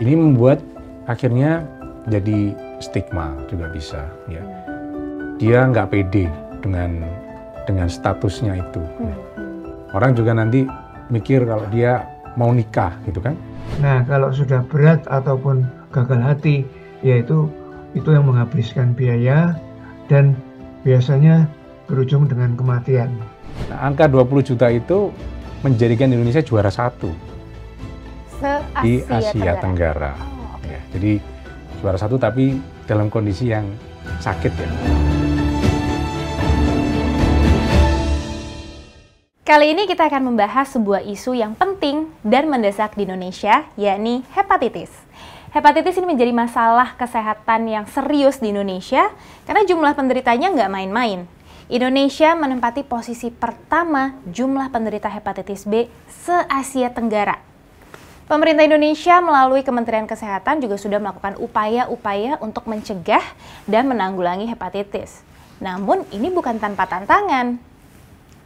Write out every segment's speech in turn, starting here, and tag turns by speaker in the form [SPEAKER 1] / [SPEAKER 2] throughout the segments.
[SPEAKER 1] Ini membuat akhirnya jadi stigma juga bisa ya. Hmm. Dia nggak pede dengan dengan statusnya itu. Ya. Orang juga nanti mikir kalau dia mau nikah gitu kan.
[SPEAKER 2] Nah, kalau sudah berat ataupun gagal hati, yaitu itu yang menghabiskan biaya dan biasanya berujung dengan kematian.
[SPEAKER 1] Nah, angka 20 juta itu menjadikan Indonesia juara satu
[SPEAKER 3] asia di Asia Tenggara. Tenggara. Oh, okay. ya,
[SPEAKER 1] jadi juara satu tapi dalam kondisi yang sakit
[SPEAKER 3] ya.
[SPEAKER 4] Kali ini kita akan membahas sebuah isu yang penting dan mendesak di Indonesia, yakni hepatitis. Hepatitis ini menjadi masalah kesehatan yang serius di Indonesia karena jumlah penderitanya nggak main-main. Indonesia menempati posisi pertama jumlah penderita hepatitis B se-Asia Tenggara Pemerintah Indonesia melalui Kementerian Kesehatan juga sudah melakukan upaya-upaya untuk mencegah dan menanggulangi hepatitis. Namun, ini bukan tanpa tantangan,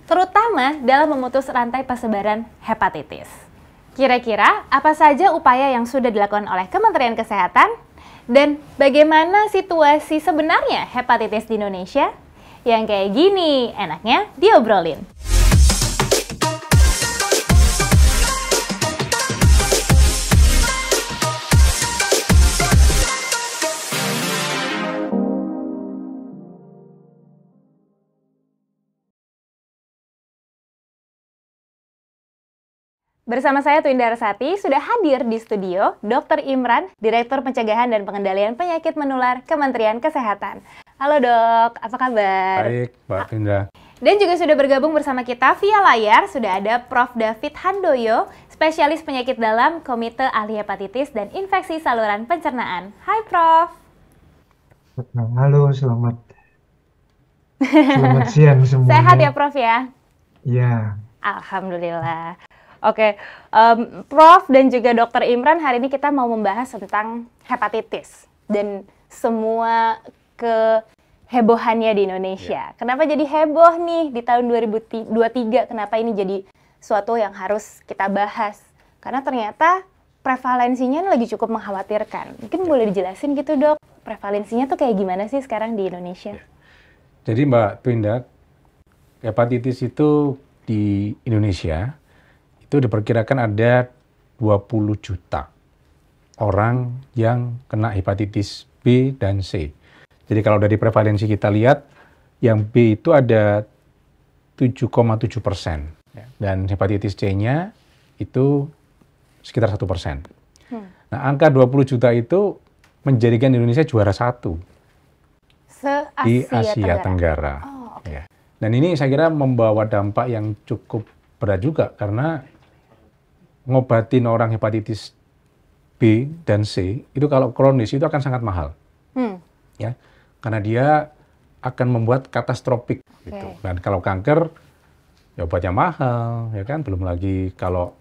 [SPEAKER 4] terutama dalam memutus rantai persebaran hepatitis. Kira-kira apa saja upaya yang sudah dilakukan oleh Kementerian Kesehatan dan bagaimana situasi sebenarnya hepatitis di Indonesia? Yang kayak gini, enaknya diobrolin.
[SPEAKER 3] Bersama saya Twinda Sati sudah hadir di studio
[SPEAKER 4] Dr. Imran, Direktur Pencegahan dan Pengendalian Penyakit Menular Kementerian Kesehatan. Halo dok, apa kabar?
[SPEAKER 3] Baik, Mbak Twinda.
[SPEAKER 4] Dan juga sudah bergabung bersama kita via layar sudah ada Prof. David Handoyo, spesialis penyakit dalam Komite Ahli Hepatitis dan Infeksi Saluran Pencernaan. Hai Prof.
[SPEAKER 2] Halo, selamat selamat siang semua. Sehat ya Prof ya? Iya.
[SPEAKER 4] Alhamdulillah. Oke, um, Prof dan juga Dokter Imran hari ini kita mau membahas tentang hepatitis dan semua kehebohannya di Indonesia. Yeah. Kenapa jadi heboh nih di tahun 2023? Kenapa ini jadi suatu yang harus kita bahas? Karena ternyata prevalensinya lagi cukup mengkhawatirkan. Mungkin boleh iya. dijelasin gitu dok, prevalensinya tuh kayak gimana sih sekarang di
[SPEAKER 3] Indonesia? Yeah.
[SPEAKER 1] Jadi Mbak Twinda, hepatitis itu di Indonesia itu diperkirakan ada 20 juta orang yang kena hepatitis B dan C. Jadi kalau dari prevalensi kita lihat, yang B itu ada 7,7 persen. Ya, dan hepatitis C-nya itu sekitar satu persen. Hmm. Nah, angka 20 juta itu menjadikan Indonesia juara satu
[SPEAKER 3] Se -Asia di Asia Tenggara. Tenggara. Oh, okay. Ya.
[SPEAKER 1] Dan ini saya kira membawa dampak yang cukup berat juga karena ngobatin orang hepatitis B dan C itu kalau kronis itu akan sangat mahal, hmm. ya, karena dia akan membuat katastropik. Okay. Gitu. Dan kalau kanker, ya obatnya mahal, ya kan. Belum lagi kalau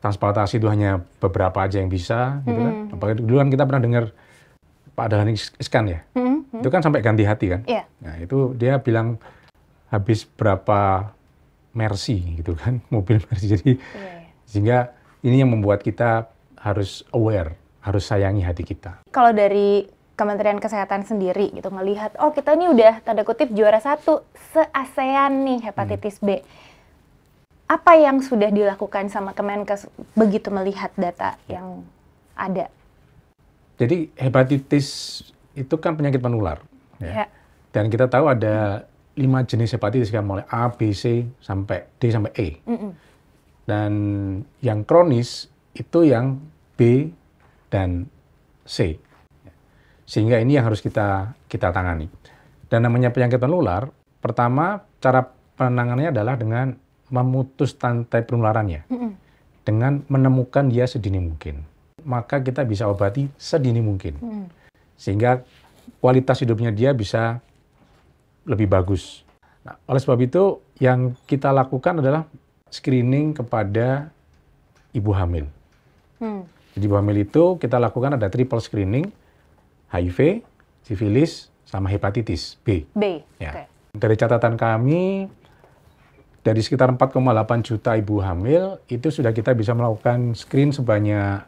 [SPEAKER 1] transportasi itu hanya beberapa aja yang bisa, gitu kan? hmm. kan. Apalagi dulu kan kita pernah dengar Pak Dahlan Iskan ya,
[SPEAKER 3] hmm, hmm. itu kan
[SPEAKER 1] sampai ganti hati kan. Yeah. Nah itu dia bilang habis berapa mercy gitu kan, mobil mercy. Jadi yeah sehingga ini yang membuat kita harus aware, harus sayangi hati kita.
[SPEAKER 4] Kalau dari Kementerian Kesehatan sendiri gitu melihat, oh kita ini udah tanda kutip juara satu se-ASEAN nih hepatitis hmm. B. Apa yang sudah dilakukan sama Kemenkes begitu melihat data yang ada?
[SPEAKER 1] Jadi hepatitis itu kan penyakit menular. Ya. ya. Dan kita tahu ada lima jenis hepatitis kan mulai A, B, C sampai D sampai E. Mm -mm. Dan yang kronis itu yang B dan C. Sehingga ini yang harus kita kita tangani. Dan namanya penyakit penular, pertama cara penanganannya adalah dengan memutus rantai penularannya. Mm -hmm. Dengan menemukan dia sedini mungkin. Maka kita bisa obati sedini mungkin. Mm -hmm. Sehingga kualitas hidupnya dia bisa lebih bagus. Nah, oleh sebab itu yang kita lakukan adalah screening kepada ibu hamil. Hmm. Jadi ibu hamil itu kita lakukan ada triple screening HIV, sifilis, sama hepatitis B.
[SPEAKER 3] B. Ya. Okay.
[SPEAKER 1] Dari catatan kami dari sekitar 4,8 juta ibu hamil itu sudah kita bisa melakukan screen sebanyak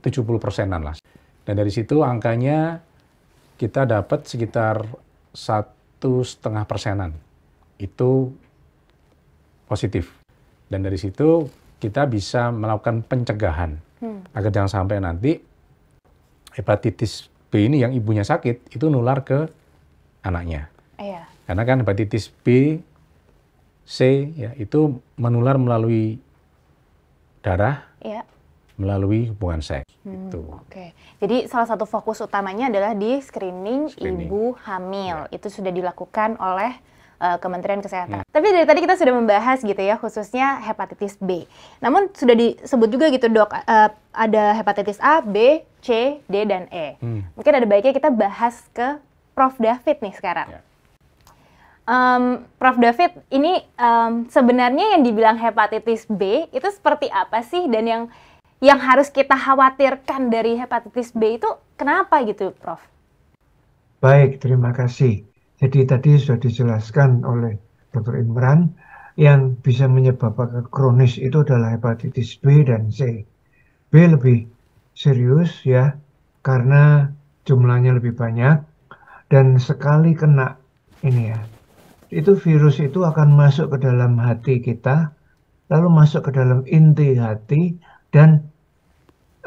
[SPEAKER 1] 70 persenan lah. Dan dari situ angkanya kita dapat sekitar satu setengah persenan itu positif. Dan dari situ kita bisa melakukan pencegahan hmm. agar jangan sampai nanti hepatitis B ini yang ibunya sakit itu nular ke anaknya. Iya. Karena kan hepatitis B, C ya itu menular melalui darah, iya. melalui hubungan seks. Hmm, itu.
[SPEAKER 4] Oke. Jadi salah satu fokus utamanya adalah di screening, screening. ibu hamil. Ya. Itu sudah dilakukan oleh uh, Kementerian Kesehatan. Hmm. Tapi dari tadi kita sudah membahas gitu ya khususnya hepatitis B. Namun sudah disebut juga gitu dok uh, ada hepatitis A, B, C, D dan E. Hmm. Mungkin ada baiknya kita bahas ke Prof David nih sekarang. Yeah. Ya. Um, Prof David, ini um, sebenarnya yang dibilang hepatitis B itu seperti apa sih dan yang yang harus kita khawatirkan dari hepatitis B itu kenapa gitu, Prof?
[SPEAKER 2] Baik, terima kasih. Jadi tadi sudah dijelaskan oleh Dr. Imran yang bisa menyebabkan kronis itu adalah hepatitis B dan C. B lebih serius ya karena jumlahnya lebih banyak dan sekali kena ini ya itu virus itu akan masuk ke dalam hati kita lalu masuk ke dalam inti hati dan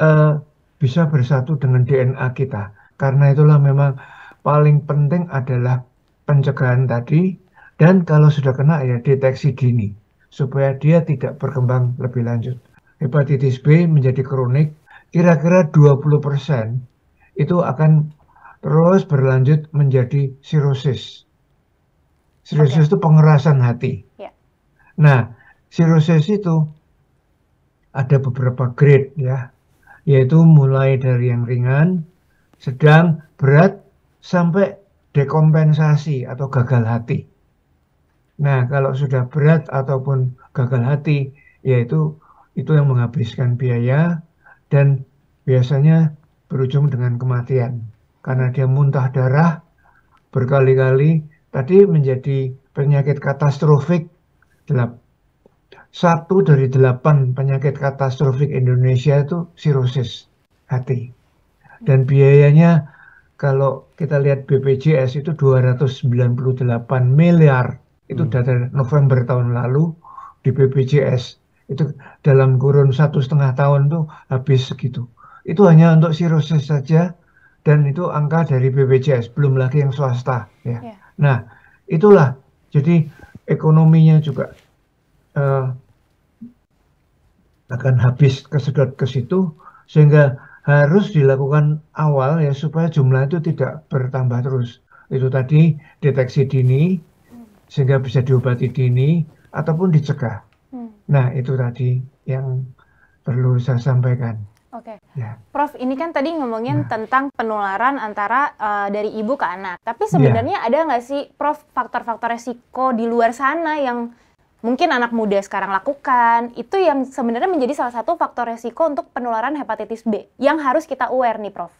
[SPEAKER 2] uh, bisa bersatu dengan DNA kita karena itulah memang paling penting adalah pencegahan tadi dan kalau sudah kena ya deteksi dini supaya dia tidak berkembang lebih lanjut. Hepatitis B menjadi kronik kira-kira 20% itu akan terus berlanjut menjadi sirosis. Sirosis okay. itu pengerasan hati. Yeah. Nah, sirosis itu ada beberapa grade ya, yaitu mulai dari yang ringan, sedang, berat, sampai dekompensasi atau gagal hati. Nah, kalau sudah berat ataupun gagal hati, yaitu itu yang menghabiskan biaya dan biasanya berujung dengan kematian karena dia muntah darah berkali-kali tadi menjadi penyakit katastrofik satu dari delapan penyakit katastrofik Indonesia itu sirosis hati dan biayanya kalau kita lihat BPJS itu 298 miliar itu hmm. dari November tahun lalu di BPJS itu dalam kurun satu setengah tahun tuh habis segitu itu hanya untuk sirosis saja dan itu angka dari BPJS belum lagi yang swasta ya yeah. nah itulah jadi ekonominya juga uh, akan habis kesedot ke situ sehingga harus dilakukan awal ya supaya jumlah itu tidak bertambah terus. Itu tadi deteksi dini sehingga bisa diobati dini ataupun dicegah. Hmm. Nah, itu tadi yang perlu saya sampaikan. Oke, okay. ya.
[SPEAKER 4] Prof, ini kan tadi ngomongin nah. tentang penularan antara uh, dari ibu ke anak. Tapi sebenarnya ya. ada nggak sih, Prof, faktor-faktor resiko di luar sana yang mungkin anak muda sekarang lakukan, itu yang sebenarnya menjadi salah satu faktor resiko untuk penularan hepatitis B yang harus kita aware nih Prof.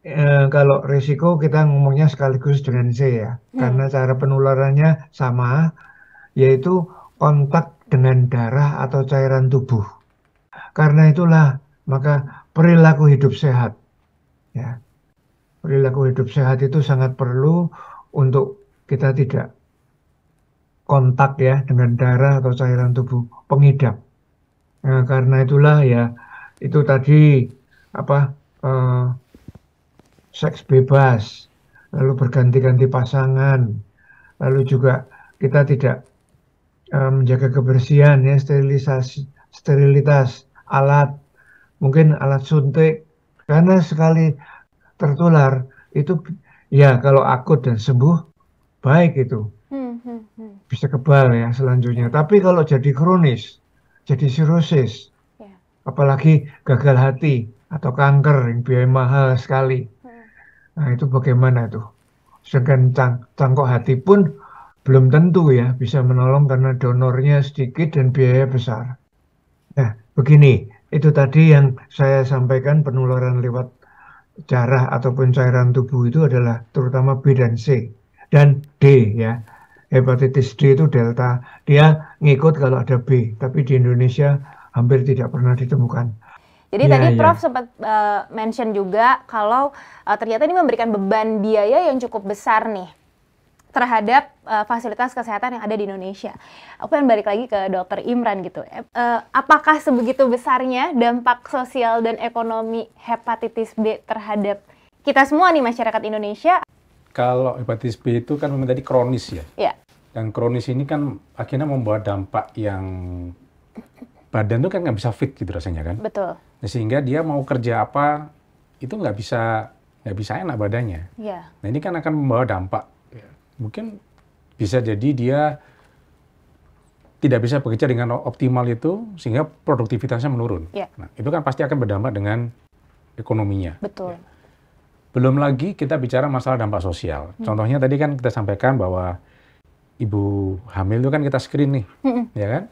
[SPEAKER 2] E, kalau resiko kita ngomongnya sekaligus dengan C ya, hmm. karena cara penularannya sama, yaitu kontak dengan darah atau cairan tubuh. Karena itulah maka perilaku hidup sehat, ya perilaku hidup sehat itu sangat perlu untuk kita tidak kontak ya dengan darah atau cairan tubuh pengidap. Nah, karena itulah ya itu tadi apa eh, seks bebas, lalu berganti-ganti pasangan, lalu juga kita tidak eh, menjaga kebersihan ya sterilisasi sterilitas alat mungkin alat suntik karena sekali tertular itu ya kalau akut dan sembuh baik itu. Hmm, hmm bisa kebal ya selanjutnya. Ya. Tapi kalau jadi kronis, jadi sirosis, yeah. apalagi gagal hati atau kanker yang biaya mahal sekali. Hmm. Nah itu bagaimana tuh? Sedangkan cang cangkok hati pun belum tentu ya bisa menolong karena donornya sedikit dan biaya besar. Nah begini, itu tadi yang saya sampaikan penularan lewat darah ataupun cairan tubuh itu adalah terutama B dan C dan D ya hepatitis D itu delta. Dia ngikut kalau ada B, tapi di Indonesia hampir tidak pernah ditemukan. Jadi ya, tadi ya. Prof
[SPEAKER 4] sempat uh, mention juga kalau uh, ternyata ini memberikan beban biaya yang cukup besar nih terhadap uh, fasilitas kesehatan yang ada di Indonesia. Aku pengen balik lagi ke Dokter Imran gitu. Uh, apakah sebegitu besarnya dampak sosial dan ekonomi hepatitis B terhadap kita semua nih masyarakat Indonesia?
[SPEAKER 3] Kalau
[SPEAKER 1] hepatitis B itu kan memang tadi kronis ya. Ya. Dan kronis ini kan akhirnya membawa dampak yang badan tuh kan nggak bisa fit gitu rasanya kan. Betul. Nah, sehingga dia mau kerja apa itu nggak bisa nggak bisa enak badannya. ya. Nah ini kan akan membawa dampak. Iya. Mungkin bisa jadi dia tidak bisa bekerja dengan optimal itu sehingga produktivitasnya menurun. ya. Nah, itu kan pasti akan berdampak dengan ekonominya. Betul. Ya. Belum lagi kita bicara masalah dampak sosial. Hmm. Contohnya tadi kan kita sampaikan bahwa ibu hamil itu kan kita screen nih, mm-hmm. ya kan?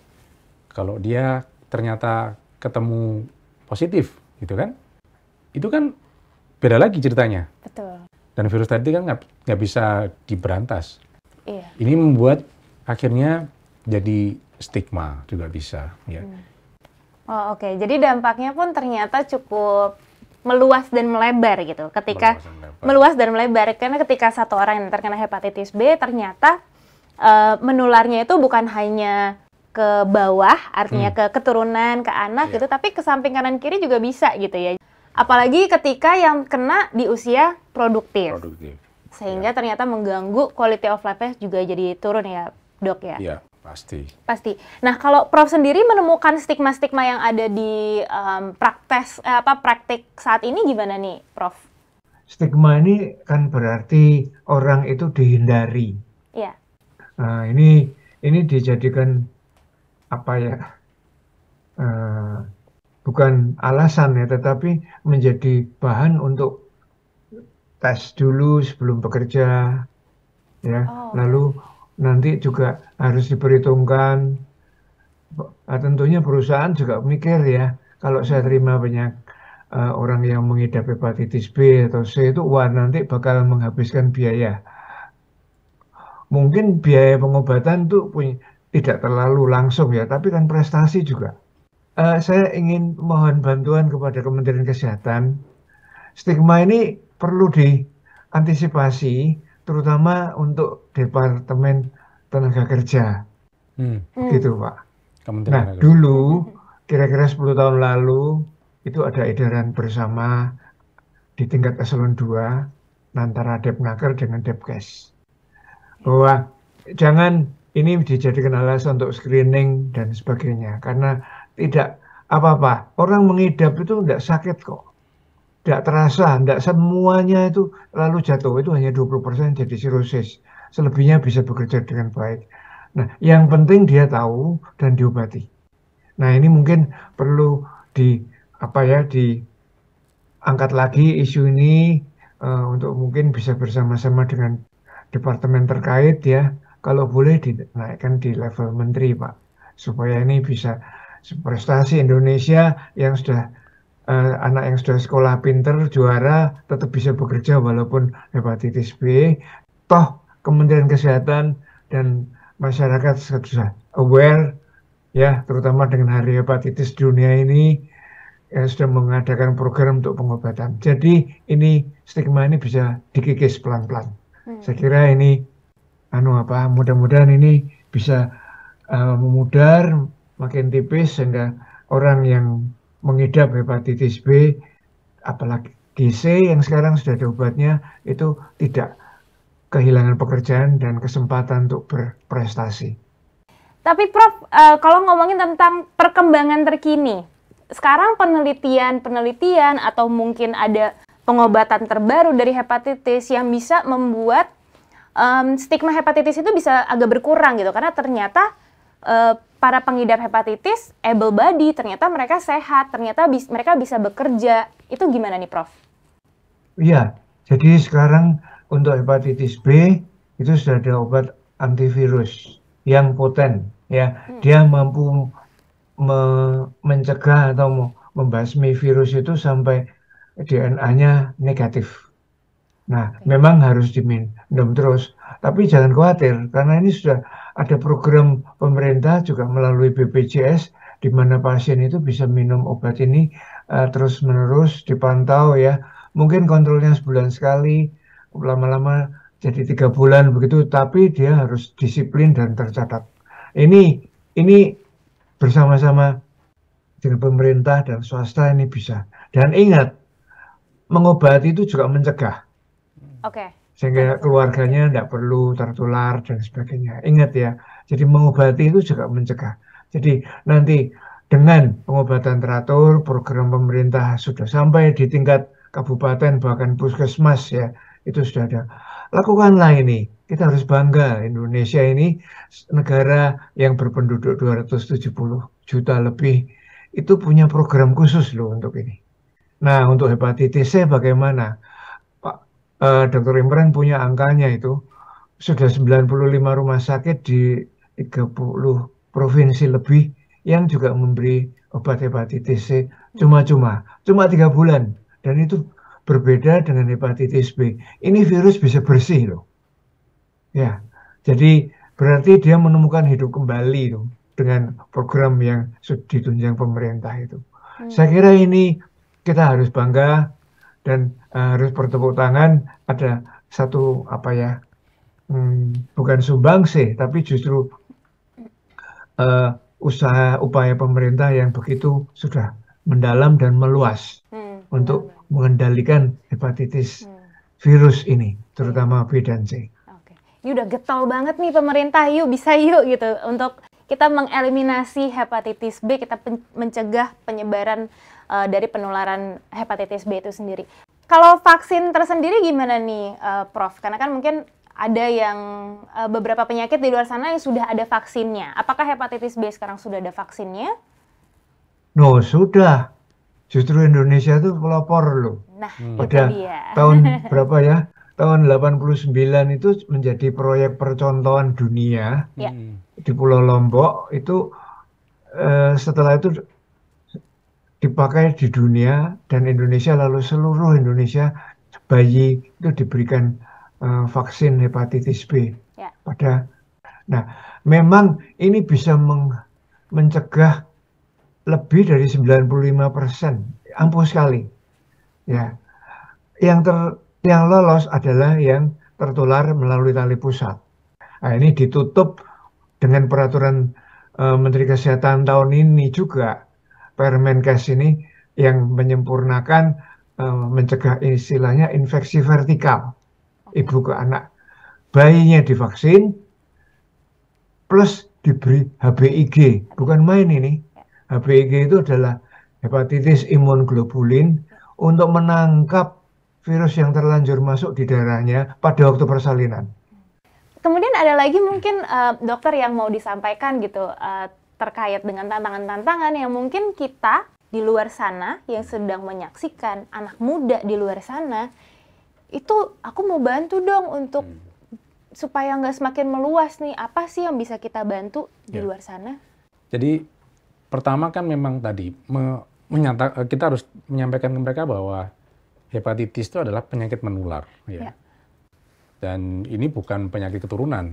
[SPEAKER 1] Kalau dia ternyata ketemu positif, gitu kan? Itu kan beda lagi ceritanya. Betul. Dan virus tadi kan nggak bisa diberantas. Iya. Ini membuat akhirnya jadi stigma juga bisa, ya.
[SPEAKER 4] Hmm. Oh oke, okay. jadi dampaknya pun ternyata cukup meluas dan melebar gitu. Ketika meluas dan melebar, meluas dan melebar karena ketika satu orang yang terkena hepatitis B ternyata uh, menularnya itu bukan hanya ke bawah, artinya hmm. ke keturunan, ke anak yeah. gitu, tapi ke samping kanan kiri juga bisa gitu ya. Apalagi ketika yang kena di usia produktif. Produktif. Sehingga yeah. ternyata mengganggu quality of life-nya juga jadi turun ya, Dok ya.
[SPEAKER 1] Iya, yeah, pasti.
[SPEAKER 4] Pasti. Nah, kalau Prof sendiri menemukan stigma-stigma yang ada di um, praktek eh, apa praktik saat ini gimana nih, Prof?
[SPEAKER 2] Stigma ini kan berarti orang itu dihindari Nah, ini ini dijadikan apa ya? Uh, bukan alasan ya, tetapi menjadi bahan untuk tes dulu sebelum bekerja, ya. Oh. Lalu nanti juga harus diperhitungkan. Nah, tentunya perusahaan juga mikir ya, kalau saya hmm. terima banyak uh, orang yang mengidap hepatitis B atau C itu, wah nanti bakal menghabiskan biaya mungkin biaya pengobatan itu punya, tidak terlalu langsung ya, tapi kan prestasi juga. Uh, saya ingin mohon bantuan kepada Kementerian Kesehatan. Stigma ini perlu diantisipasi, terutama untuk Departemen Tenaga Kerja.
[SPEAKER 3] Hmm. hmm. Gitu, Pak. Kementerian nah, Kementerian. dulu,
[SPEAKER 2] kira-kira 10 tahun lalu, itu ada edaran bersama di tingkat eselon 2 antara Depnaker dengan Depkes bahwa jangan ini dijadikan alasan untuk screening dan sebagainya karena tidak apa-apa orang mengidap itu tidak sakit kok tidak terasa tidak semuanya itu lalu jatuh itu hanya 20% jadi sirosis selebihnya bisa bekerja dengan baik nah yang penting dia tahu dan diobati nah ini mungkin perlu di apa ya di angkat lagi isu ini uh, untuk mungkin bisa bersama-sama dengan departemen terkait ya kalau boleh dinaikkan di level menteri Pak supaya ini bisa prestasi Indonesia yang sudah eh, anak yang sudah sekolah pinter juara tetap bisa bekerja walaupun hepatitis B toh Kementerian Kesehatan dan masyarakat sudah aware ya terutama dengan hari hepatitis dunia ini yang sudah mengadakan program untuk pengobatan. Jadi ini stigma ini bisa dikikis pelan-pelan. Hmm. Saya kira ini anu apa mudah-mudahan ini bisa uh, memudar makin tipis sehingga orang yang mengidap hepatitis B apalagi C, yang sekarang sudah ada obatnya itu tidak kehilangan pekerjaan dan kesempatan untuk berprestasi.
[SPEAKER 4] Tapi Prof, eh, kalau ngomongin tentang perkembangan terkini, sekarang penelitian-penelitian atau mungkin ada pengobatan terbaru dari hepatitis yang bisa membuat um, stigma hepatitis itu bisa agak berkurang gitu karena ternyata uh, para pengidap hepatitis able body ternyata mereka sehat ternyata bis, mereka bisa bekerja itu gimana nih Prof?
[SPEAKER 2] Iya jadi sekarang untuk hepatitis B itu sudah ada obat antivirus yang potent ya hmm. dia mampu me mencegah atau membasmi virus itu sampai DNA-nya negatif. Nah, okay. memang harus diminum terus, tapi jangan khawatir karena ini sudah ada program pemerintah juga melalui BPJS di mana pasien itu bisa minum obat ini uh, eh, terus menerus dipantau ya. Mungkin kontrolnya sebulan sekali, lama-lama jadi tiga bulan begitu, tapi dia harus disiplin dan tercatat. Ini ini bersama-sama dengan pemerintah dan swasta ini bisa. Dan ingat, mengobati itu juga mencegah. Oke. Okay. Sehingga keluarganya tidak perlu tertular dan sebagainya. Ingat ya, jadi mengobati itu juga mencegah. Jadi nanti dengan pengobatan teratur, program pemerintah sudah sampai di tingkat kabupaten bahkan puskesmas ya itu sudah ada. Lakukanlah ini. Kita harus bangga Indonesia ini negara yang berpenduduk 270 juta lebih itu punya program khusus loh untuk ini. Nah, untuk hepatitis C bagaimana? Pak eh, Dr. Imran punya angkanya itu sudah 95 rumah sakit di 30 provinsi lebih yang juga memberi obat hepatitis C cuma-cuma, cuma tiga bulan dan itu berbeda dengan hepatitis B. Ini virus bisa bersih loh. Ya. Jadi berarti dia menemukan hidup kembali loh dengan program yang ditunjang pemerintah itu. Hmm. Saya kira ini kita harus bangga dan uh, harus bertepuk tangan ada satu apa ya hmm, bukan sih tapi justru uh, usaha upaya pemerintah yang begitu sudah mendalam dan meluas hmm, untuk mengendalikan hepatitis hmm. virus ini terutama B dan C. Oke,
[SPEAKER 4] okay. ini udah getol banget nih pemerintah, yuk bisa yuk gitu untuk kita mengeliminasi hepatitis B, kita pen mencegah penyebaran uh, dari penularan hepatitis B itu sendiri. Kalau vaksin tersendiri gimana nih, uh, Prof? Karena kan mungkin ada yang uh, beberapa penyakit di luar sana yang sudah ada vaksinnya. Apakah hepatitis B sekarang sudah ada vaksinnya?
[SPEAKER 2] No, sudah. Justru Indonesia itu pelopor loh. Nah, hmm. pada itu dia. tahun berapa ya? Tahun 89 itu menjadi proyek percontohan dunia. Ya. Hmm di Pulau Lombok itu eh, setelah itu dipakai di dunia dan Indonesia lalu seluruh Indonesia bayi itu diberikan eh, vaksin hepatitis B ya. pada nah memang ini bisa meng, mencegah lebih dari 95 persen ampuh sekali ya yang ter yang lolos adalah yang tertular melalui tali pusat nah, ini ditutup dengan peraturan uh, Menteri Kesehatan tahun ini juga Permenkes ini yang menyempurnakan uh, mencegah istilahnya infeksi vertikal ibu ke anak. Bayinya divaksin plus diberi HBIG, bukan main ini. HBIG itu adalah hepatitis imun globulin untuk menangkap virus yang terlanjur masuk di darahnya pada waktu persalinan
[SPEAKER 4] kemudian ada lagi mungkin uh, dokter yang mau disampaikan gitu uh, terkait dengan tantangan-tantangan yang mungkin kita di luar sana yang sedang menyaksikan anak muda di luar sana itu aku mau bantu dong untuk hmm. supaya nggak semakin meluas nih apa sih yang bisa kita bantu di ya. luar sana?
[SPEAKER 1] Jadi pertama kan memang tadi me menyata eh, kita harus menyampaikan ke mereka bahwa hepatitis itu adalah penyakit menular. Ya. Yeah. Dan ini bukan penyakit keturunan.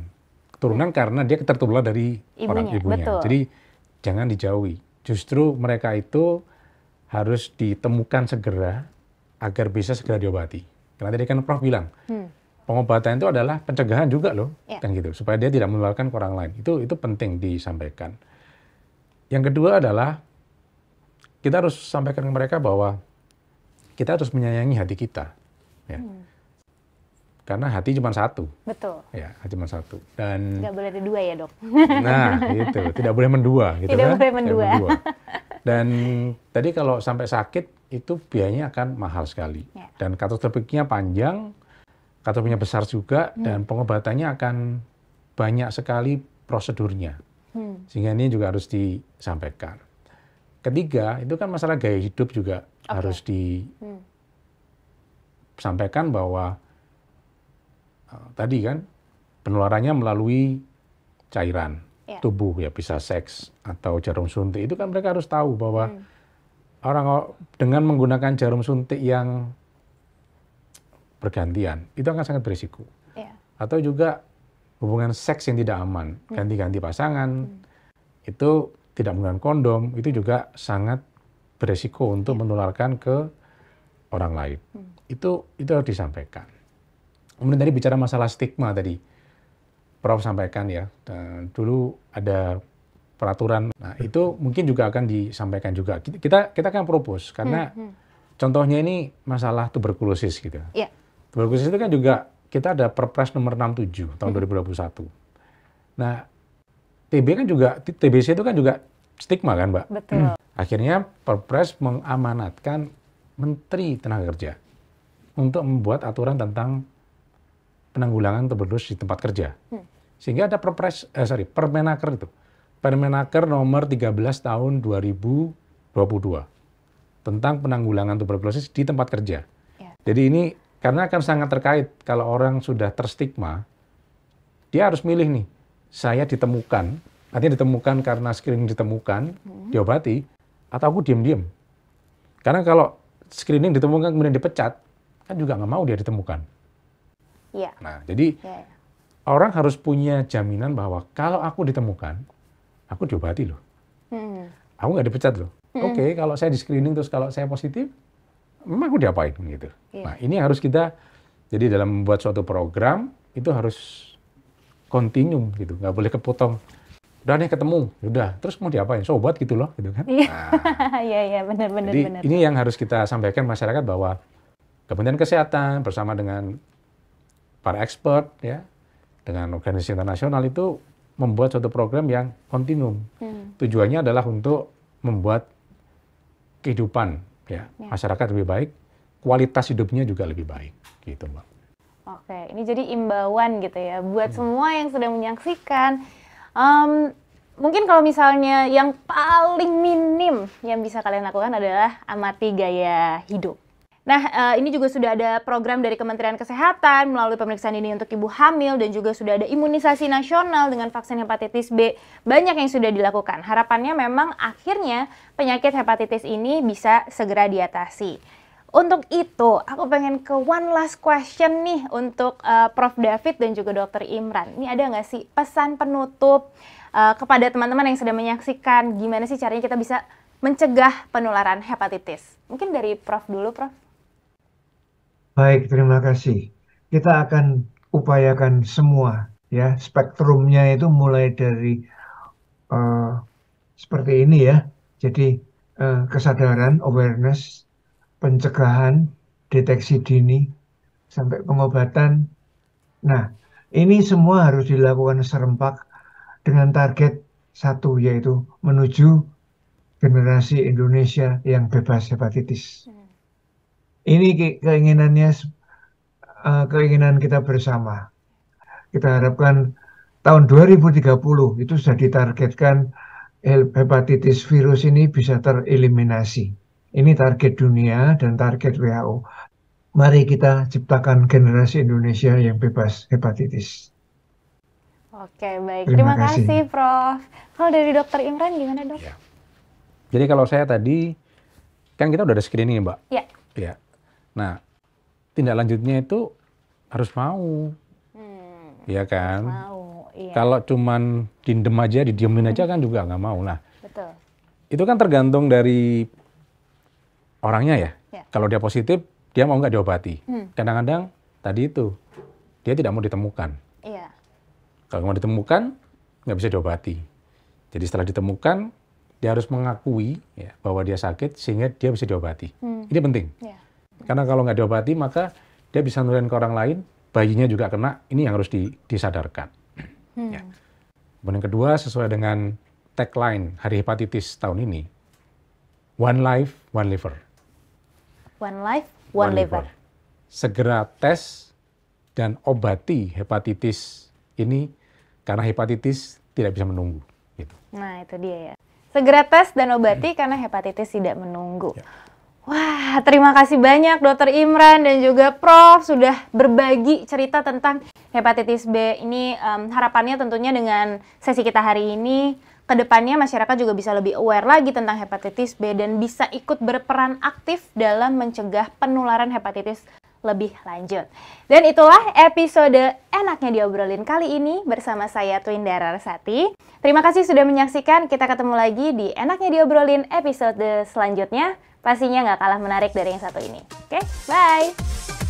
[SPEAKER 1] Keturunan karena dia tertular dari ibunya, orang ibunya. Betul. Jadi jangan dijauhi. Justru mereka itu harus ditemukan segera agar bisa segera diobati. Karena tadi kan Prof bilang, hmm. pengobatan itu adalah pencegahan juga loh, ya. kan gitu, supaya dia tidak menularkan ke orang lain. Itu itu penting disampaikan. Yang kedua adalah kita harus sampaikan ke mereka bahwa kita harus menyayangi hati kita. Ya. Hmm. Karena hati cuma satu. Betul. Ya, hati cuma satu. Dan tidak
[SPEAKER 4] boleh ada dua ya, Dok. Nah, itu Tidak
[SPEAKER 1] boleh mendua, gitu tidak kan? Boleh mendua. Tidak mendua. Dan tadi kalau sampai sakit itu biayanya akan mahal sekali. Ya. Dan katotropiknya panjang, katotropiknya besar juga hmm. dan pengobatannya akan banyak sekali prosedurnya. Hmm. Sehingga ini juga harus disampaikan. Ketiga, itu kan masalah gaya hidup juga okay. harus
[SPEAKER 3] disampaikan
[SPEAKER 1] hmm. bahwa Ah, tadi kan penularannya melalui cairan ya. tubuh ya bisa seks atau jarum suntik itu kan mereka harus tahu bahwa hmm. orang dengan menggunakan jarum suntik yang bergantian itu akan sangat berisiko ya. atau juga hubungan seks yang tidak aman hmm. ganti-ganti pasangan hmm. itu tidak menggunakan kondom itu juga sangat berisiko untuk ya. menularkan ke orang lain hmm. itu itu harus disampaikan Kemudian tadi bicara masalah stigma tadi, Prof sampaikan ya, eh, dulu ada peraturan. Nah itu mungkin juga akan disampaikan juga. Kita kita akan propose karena hmm, hmm. contohnya ini masalah tuberkulosis gitu. Yeah. Tuberkulosis itu kan juga kita ada Perpres nomor 67 tahun hmm. 2021. Nah TB kan juga TBC itu kan juga stigma kan, Mbak. Betul. Hmm. Akhirnya Perpres mengamanatkan Menteri Tenaga Kerja untuk membuat aturan tentang penanggulangan tuberkulosis di tempat kerja. Hmm. Sehingga ada perpres, eh, sorry, permenaker itu. Permenaker nomor 13 tahun 2022 tentang penanggulangan tuberkulosis di tempat kerja. Yeah. Jadi ini karena akan sangat terkait kalau orang sudah terstigma, dia harus milih nih, saya ditemukan, artinya ditemukan karena screening ditemukan, hmm. diobati, atau aku diem-diem. Karena kalau screening ditemukan kemudian dipecat, kan juga nggak mau dia ditemukan.
[SPEAKER 3] Yeah. Nah, jadi yeah. Iya.
[SPEAKER 1] orang harus punya jaminan bahwa kalau aku ditemukan, aku diobati loh. Hmm. Aku nggak dipecat loh. Hmm. Oke, okay, kalau saya di screening terus kalau saya positif, memang aku diapain gitu. Yeah. Nah, ini harus kita jadi dalam membuat suatu program itu harus kontinum gitu, nggak boleh kepotong udah nih ketemu, udah. Terus mau diapain? Sobat gitu loh, gitu kan?
[SPEAKER 4] Iya, nah. iya, iya, benar, benar, benar. ini
[SPEAKER 1] yang harus kita sampaikan masyarakat bahwa Kementerian Kesehatan bersama dengan para expert ya dengan organisasi internasional itu membuat suatu program yang kontinum. Hmm. Tujuannya adalah untuk membuat kehidupan ya, ya masyarakat lebih baik, kualitas hidupnya juga lebih baik gitu, Mbak.
[SPEAKER 4] Oke, ini jadi imbauan gitu ya buat hmm. semua yang sedang menyaksikan. Um, mungkin kalau misalnya yang paling minim yang bisa kalian lakukan adalah amati gaya hidup Nah, eh, ini juga sudah ada program dari Kementerian Kesehatan melalui pemeriksaan ini untuk ibu hamil dan juga sudah ada imunisasi nasional dengan vaksin hepatitis B. Banyak yang sudah dilakukan. Harapannya memang akhirnya penyakit hepatitis ini bisa segera diatasi. Untuk itu, aku pengen ke one last question nih untuk uh, Prof. David dan juga Dr. Imran. Ini ada nggak sih pesan penutup uh, kepada teman-teman yang sedang menyaksikan gimana sih caranya kita bisa mencegah penularan hepatitis? Mungkin dari Prof dulu, Prof.
[SPEAKER 2] Baik, terima kasih. Kita akan upayakan semua ya spektrumnya itu mulai dari uh, seperti ini ya. Jadi uh, kesadaran, awareness, pencegahan, deteksi dini, sampai pengobatan. Nah, ini semua harus dilakukan serempak dengan target satu yaitu menuju generasi Indonesia yang bebas hepatitis. Ini keinginannya eh, keinginan kita bersama. Kita harapkan tahun 2030 itu sudah ditargetkan hepatitis virus ini bisa tereliminasi. Ini target dunia dan target WHO. Mari kita ciptakan generasi Indonesia yang bebas hepatitis.
[SPEAKER 4] Oke, baik. Terima, Terima kasih. kasih, Prof. Kalau dari Dokter Imran gimana, Dok? Ya.
[SPEAKER 1] Jadi kalau saya tadi kan kita udah ada screening, ya, Mbak. Iya. Iya. Nah, tindak lanjutnya itu harus mau. Hmm, ya kan?
[SPEAKER 3] Mau, iya. Kalau
[SPEAKER 1] cuman dindem aja, didiemin aja kan juga nggak mau. Nah, Betul. itu kan tergantung dari orangnya ya. ya. Kalau dia positif, dia mau nggak diobati. kadang hmm. Kadang-kadang tadi itu, dia tidak mau ditemukan. Iya. Kalau mau ditemukan, nggak bisa diobati. Jadi setelah ditemukan, dia harus mengakui ya, bahwa dia sakit sehingga dia bisa diobati. Hmm. Ini penting. Iya. Karena kalau nggak diobati maka dia bisa nularin ke orang lain, bayinya juga kena. Ini yang harus disadarkan. Hmm. Ya. Kemudian kedua sesuai dengan tagline Hari Hepatitis tahun ini, One Life, One Liver.
[SPEAKER 4] One Life, One, one liver. liver.
[SPEAKER 1] Segera tes dan obati hepatitis ini karena hepatitis tidak bisa menunggu. Gitu.
[SPEAKER 4] Nah itu dia ya. Segera tes dan obati hmm. karena hepatitis tidak menunggu. Ya. Wah, terima kasih banyak Dokter Imran dan juga Prof sudah berbagi cerita tentang hepatitis B. Ini um, harapannya tentunya dengan sesi kita hari ini kedepannya masyarakat juga bisa lebih aware lagi tentang hepatitis B dan bisa ikut berperan aktif dalam mencegah penularan hepatitis lebih lanjut. Dan itulah episode enaknya diobrolin kali ini bersama saya Twin Darar Sati. Terima kasih sudah menyaksikan. Kita ketemu lagi di enaknya diobrolin episode selanjutnya pastinya nggak kalah menarik dari yang satu ini. Oke, okay? bye!